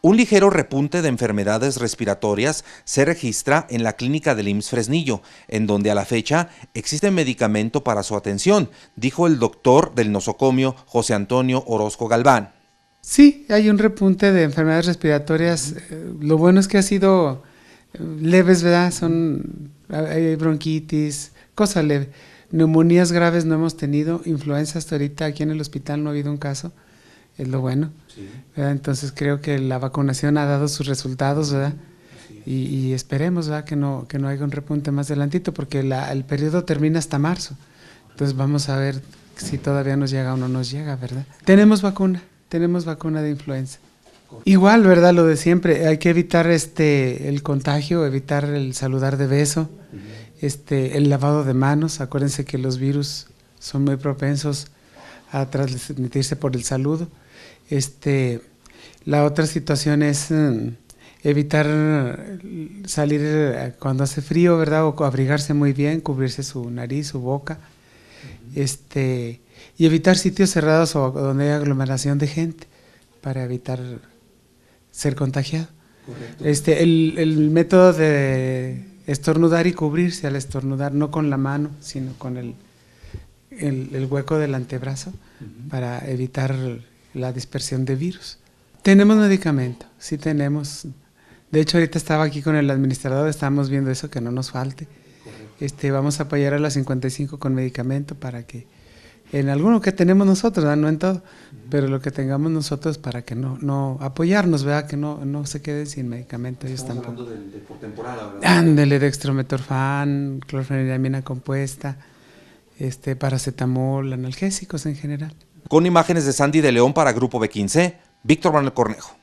Un ligero repunte de enfermedades respiratorias se registra en la clínica del IMSS Fresnillo, en donde a la fecha existe medicamento para su atención, dijo el doctor del nosocomio José Antonio Orozco Galván. Sí, hay un repunte de enfermedades respiratorias. Eh, lo bueno es que ha sido eh, leves, ¿verdad? Son hay bronquitis, cosa leve. Neumonías graves no hemos tenido, influenza hasta ahorita aquí en el hospital no ha habido un caso es lo bueno. Entonces creo que la vacunación ha dado sus resultados, ¿verdad? Y, esperemos ¿verdad? Que, no, que no haya un repunte más adelantito, porque el periodo termina hasta marzo. Entonces vamos a ver si todavía nos llega o no nos llega, ¿verdad? Tenemos vacuna, tenemos vacuna de influenza. Igual, ¿verdad? Lo de siempre, hay que evitar este el contagio, evitar el saludar de beso, este el lavado de manos, acuérdense que los virus son muy propensos a transmitirse por el saludo. Este, la otra situación es mm, evitar mm, salir eh, cuando hace frío, ¿verdad? O abrigarse muy bien, cubrirse su nariz, su boca. Este, y evitar sitios cerrados o donde hay aglomeración de gente para evitar ser contagiado. Este, el método de estornudar y cubrirse al estornudar, no con la mano, sino con el, el, hueco del antebrazo para evitar la dispersión de virus. Tenemos medicamento, sí tenemos. De hecho, ahorita estaba aquí con el administrador, estábamos viendo eso, que no nos falte. Este, vamos a apoyar a las 55 con medicamento para que en alguno que tenemos nosotros, no en todo, pero lo que tengamos nosotros para que no, no apoyarnos, ¿verdad? que no, no se queden sin medicamento. Ellos tampoco. hablando de, de por compuesta, este, paracetamol, analgésicos en general. Con imágenes de Sandy de León para Grupo B15, Víctor Manuel Cornejo.